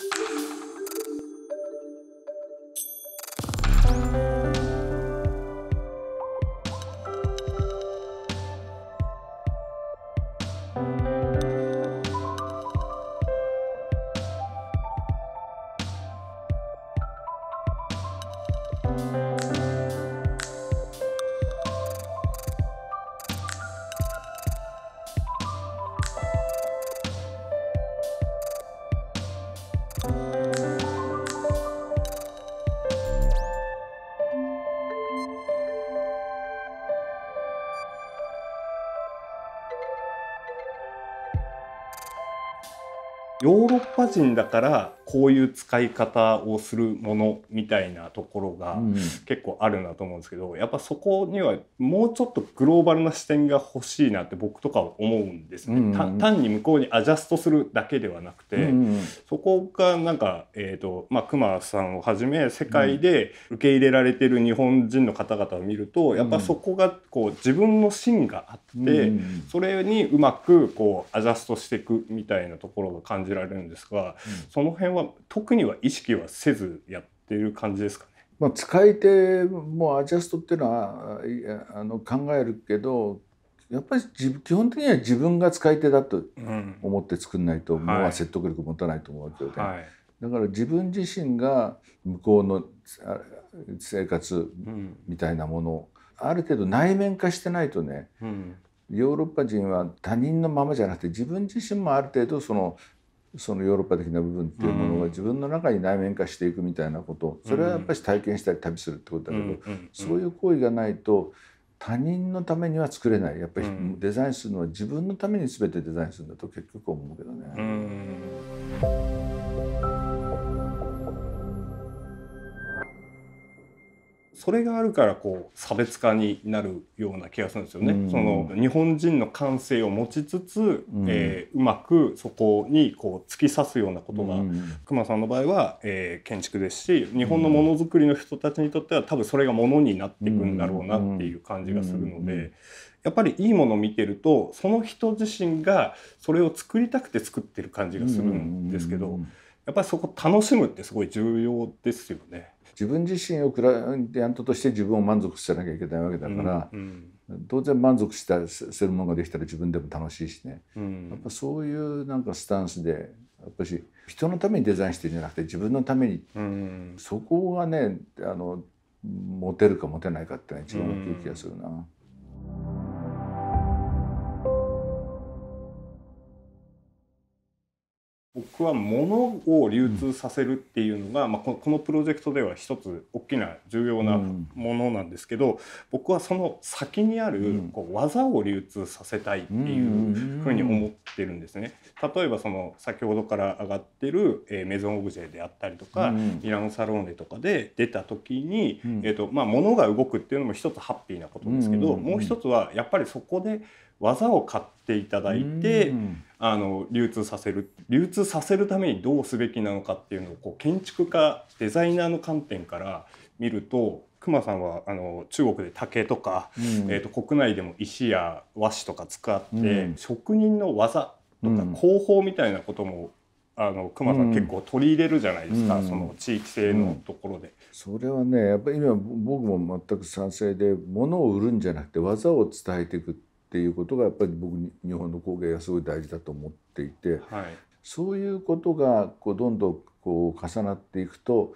Música ヨーロッパ人だからこういう使い方をするものみたいなところが結構あるなと思うんですけど、やっぱそこにはもうちょっとグローバルな視点が欲しいなって僕とかは思うんですね、単に向こうにアジャストするだけではなくて、そこがなんか、えーとまあ、熊さんをはじめ世界で受け入れられてる日本人の方々を見るとやっぱそこがこう自分の芯があって、それにうまくこうアジャストしていくみたいなところが感じられるんですが、その辺はは特には意識はせずやってる感じですかね。まあ、使い手もアジャストっていうのはあの考えるけどやっぱり基本的には自分が使い手だと思って作んないと、うん、もう説得力持たないと思うわけで、はい、だから自分自身が向こうの生活みたいなものを、うん、ある程度内面化してないとね、うん、ヨーロッパ人は他人のままじゃなくて自分自身もある程度そのそのヨーロッパ的な部分っていうものが自分の中に内面化していくみたいなことそれはやっぱり体験したり旅するってことだけどそういう行為がないと他人のためには作れないやっぱりデザインするのは自分のために全てデザインするんだと結局思うけどね。それがあるからこう差別化になるような気がするんですよね。うん、その日本人の感性を持ちつつ、うん、えー、うまくそこにこう突き刺すようなことが、うん、熊さんの場合は、えー、建築ですし日本のものづくりの人たちにとっては多分それがものになっていくんだろうなっていう感じがするので。やっぱりいいものを見てるとその人自身がそれを作りたくて作ってる感じがするんですけど、やっぱりそこ楽しむってすごい重要ですよね。自分自身をクライアントとして自分を満足さなきゃいけないわけだから、うんうん、当然満足したするものができたら自分でも楽しいしね、うん、やっぱそういうなんかスタンスでやっぱし人のためにデザインしてるんじゃなくて自分のために、うん、そこがねあのモテるか持てないかってのは一番大きい気がするな。くは物を流通させるっていうのが、うん、まあ、このプロジェクトでは一つ大きな重要なものなんですけど、うん、僕はその先にあるこう技を流通させたいっていうふうに思ってるんですね。例えばその先ほどから上がってる、えー、メゾンオブジェであったりとか、うん、ミラノサロンネとかで出た時に、えーとまあ、物が動くっていうのも一つハッピーなことですけど、もう一つはやっぱりそこで。技を買っていただいて、あの流通させる流通させるためにどうすべきなのかっていうのをこう建築家デザイナーの観点から見ると熊さんはあの中国で竹とか、うん、えーと、国内でも石や和紙とか使って、うん、職人の技とか工法みたいなことも、うん、あの熊さん結構取り入れるじゃないですか、うん、その地域性のところで。それはねやっぱり今僕も全く賛成で物を売るんじゃなくて技を伝えていくってっていうことがやっぱり僕に日本の工芸がすごい大事だと思っていて、はい、そういうことがこうどんどんこう重なっていくと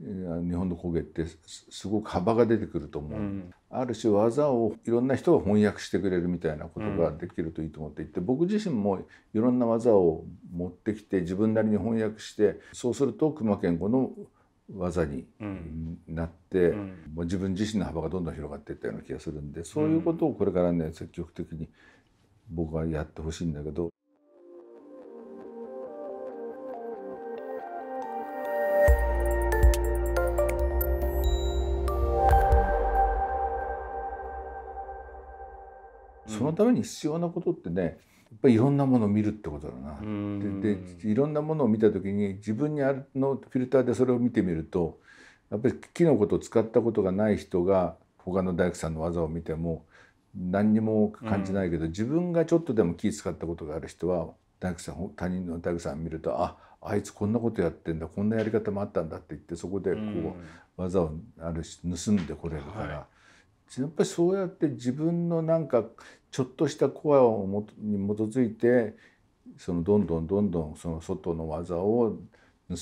日本の工芸ってすごく幅が出てくると思う、うん、ある種技をいろんな人が翻訳してくれるみたいなことができるといいと思っていて、うん、僕自身もいろんな技を持ってきて自分なりに翻訳してそうすると熊健吾の技になって、うん、もう自分自身の幅がどんどん広がっていったような気がするんでそういうことをこれからね積極的に僕はやってほしいんだけど。そのために必要なことってねっぱりいろんなものを見るってことだな。ででいろんなものを見た時に自分にあるのフィルターでそれを見てみるとやっぱり木のことを使ったことがない人が他の大工さんの技を見ても何にも感じないけど、自分がちょっとでも木使ったことがある人は大工さん他人の大工さん見るとああいつこんなことやってんだこんなやり方もあったんだって言ってそこでこう、技をあるし盗んでこれるから、はい、やっぱりそうやって自分のなんかちょっとしたコアをもに基づいてそのどんどんどんどんその外の技を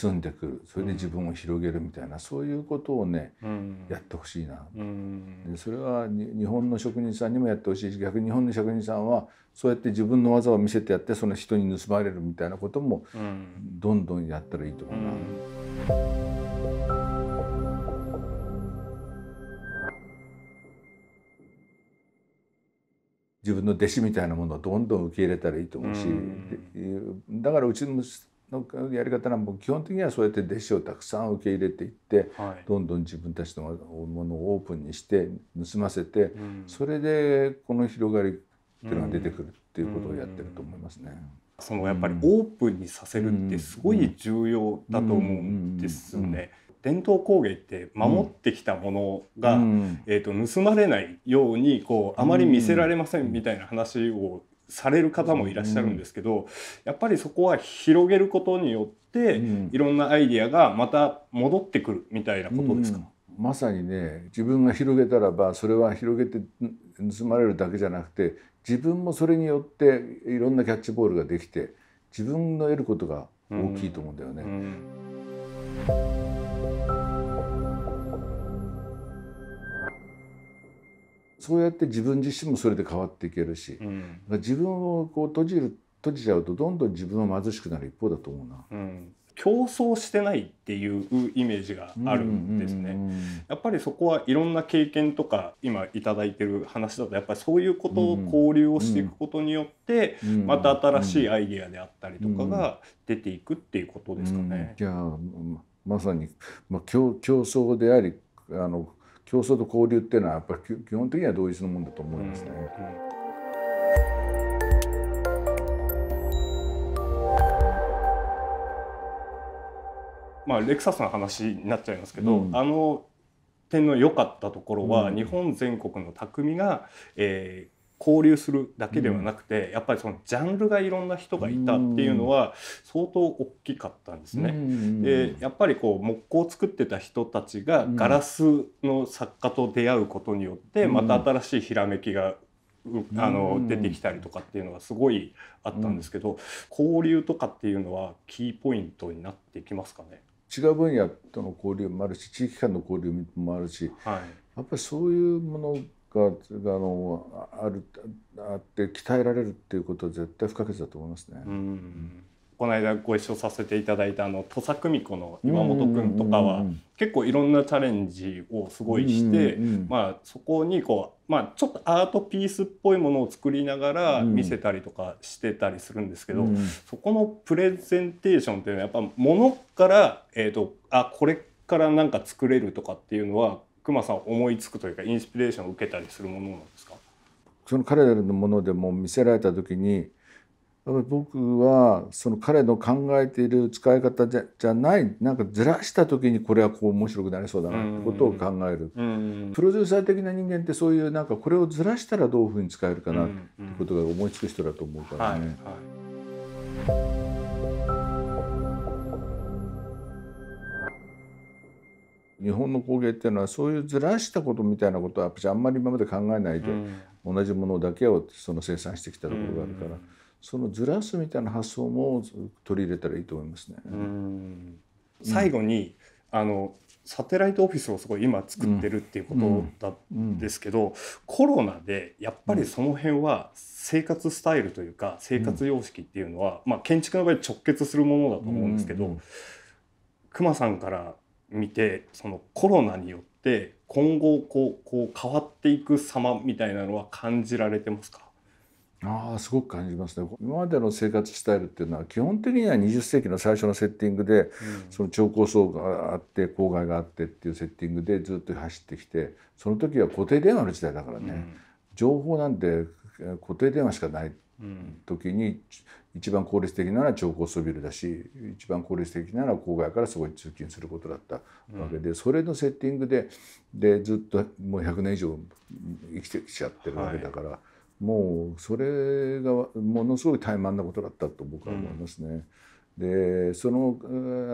盗んでくるそれで自分を広げるみたいな、うん、そういうことをね、うん、やってほしいな、うん、でそれは日本の職人さんにもやってほしいし逆に日本の職人さんはそうやって自分の技を見せてやってその人に盗まれるみたいなこともどんどんやったらいいと思うな。自分の弟子みたいなものをどんどん受け入れたらいいと思うし、だからうちののやり方は基本的にはそうやって弟子をたくさん受け入れていって、はい、どんどん自分たちのものをオープンにして盗ませて、うん、それでこの広がりっていうのが出てくるっていうことをやってると思いますね。そのやっぱりオープンにさせるってすごい重要だと思うんですね。伝統工芸って守ってきたものが、うん、えーと、盗まれないようにこうあまり見せられませんみたいな話をされる方もいらっしゃるんですけど、やっぱりそこは広げることによって、いろんなアイディアがまた戻ってくるみたいなことですか、うん、まさにね自分が広げたらばそれは広げて盗まれるだけじゃなくて自分もそれによっていろんなキャッチボールができて自分の得ることが大きいと思うんだよね。うんうんそうやって自分自身もそれで変わっていけるし、うん、自分をこう閉じる閉じちゃうとどんどん自分は貧しくなる一方だと思うな。うん競争してないっていうイメージがあるんですね、うんうんうん、やっぱりそこはいろんな経験とか今頂いてる話だとやっぱりそういうことを交流をしていくことによって、また新しいアイディアであったりとかが出ていくっていうことですかね。うんうん、いやまさに、まあ、競競争でありあの競争と交流っていうのはやっぱり基本的には同一のものだと思いますね。まあ、レクサスの話になっちゃいますけど、うん、あの点の良かったところは、日本全国の匠が、えー、交流するだけではなくて、うん、やっぱりそのジャンルがいろんな人がいたっていうのは相当大きかったんですね。でやっぱりこう木工を作ってた人たちがガラスの作家と出会うことによってまた新しいひらめきがあの出てきたりとかっていうのはすごいあったんですけど、交流とかっていうのはキーポイントになってきますかね違う分野との交流もあるし地域間の交流もあるし、はい、やっぱりそういうものがあのあるあって鍛えられるっていうことは絶対不可欠だと思いますね。うんこの間ご一緒させていただいたあの土佐久美子の岩本君とかは結構いろんなチャレンジをすごいして、まあ、そこにこう、まあ、ちょっとアートピースっぽいものを作りながら見せたりとかしてたりするんですけど、そこのプレゼンテーションっていうのはやっぱものから、えとあこれからなんか作れるとかっていうのは熊さん思いつくというかインスピレーションを受けたりするものなんですかその彼らのものでも見せられた時に僕はその彼の考えている使い方じゃじゃないなんかずらした時にこれはこう面白くなりそうだなってことを考えるプロデューサー的な人間ってそういうなんかこれをずらしたらどういうふうに使えるかなってことが思いつく人だと思うからね。はいはい日本の工芸っていうのはそういうずらしたことみたいなことはやっぱりあんまり今まで考えないで、同じものだけをその生産してきたところがあるから、そのずらすみたいな発想も取り入れたらいいと思いますね。最後にあのサテライトオフィスをすごい今作ってるっていうことなんですけど、うんうん、コロナでやっぱりその辺は生活スタイルというか生活様式っていうのは、まあ、建築の場合直結するものだと思うんですけど、うんうん、熊さんから見てそのコロナによって今後こうこう変わっていく様みたいなのは感じられてますかあすごく感じますね今までの生活スタイルっていうのは基本的には20世紀の最初のセッティングで、うん、その超高層があって郊外があってっていうセッティングでずっと走ってきてその時は固定電話の時代だからね、うん、情報なんて固定電話しかない時に一番効率的なのは超高層ビルだし一番効率的なのは郊外からそこい通勤することだったわけで、それのセッティングででずっともう100年以上生きてきちゃってるわけだから、はい、もうそれがものすごい怠慢なことだったと僕は思いますね。うん、でそのあ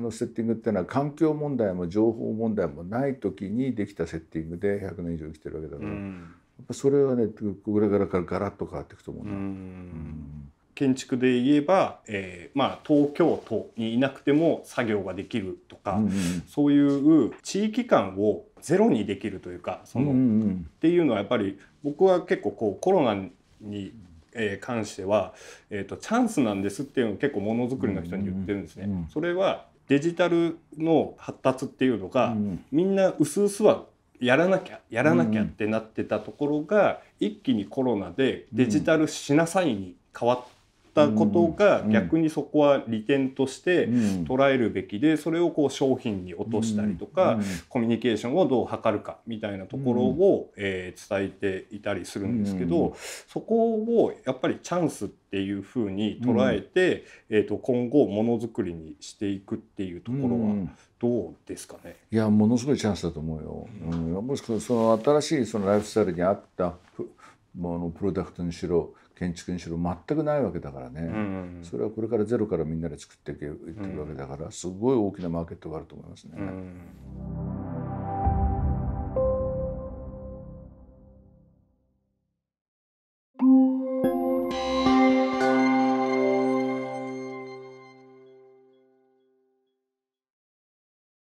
のセッティングっていうのは環境問題も情報問題もない時にできたセッティングで100年以上生きてるわけだから。うんやっぱそれはねこれからガラッと変わっていくと思ううん建築で言えば、えーまあ、東京都にいなくても作業ができるとか、うんうん、そういう地域間をゼロにできるというかその、うんうん、っていうのはやっぱり僕は結構こうコロナに、えー、関しては、えーと、チャンスなんですっていうのを結構ものづくりの人に言ってるんですね。うんうんうん、それはデジタルの発達っていうのが、うん、みんな薄々はやらなきゃやらなきゃってなってたところが、一気にコロナでデジタルしなさいに変わっったことが逆にそこは利点として捉えるべきでそれをこう商品に落としたりとかコミュニケーションをどう図るかみたいなところをえ伝えていたりするんですけどそこをやっぱりチャンスっていうふうに捉えてえと今後ものづくりにしていくっていうところはどうですかねいやものすごいチャンスだと思うよ。うん、もしくはその新しいそのライフスタイルに合ったあのプロダクトにしろ建築にしろ全くないわけだからね、うんうんうん、それはこれからゼロからみんなで作っていけるわけだから、すごい大きなマーケットがあると思いますね。うん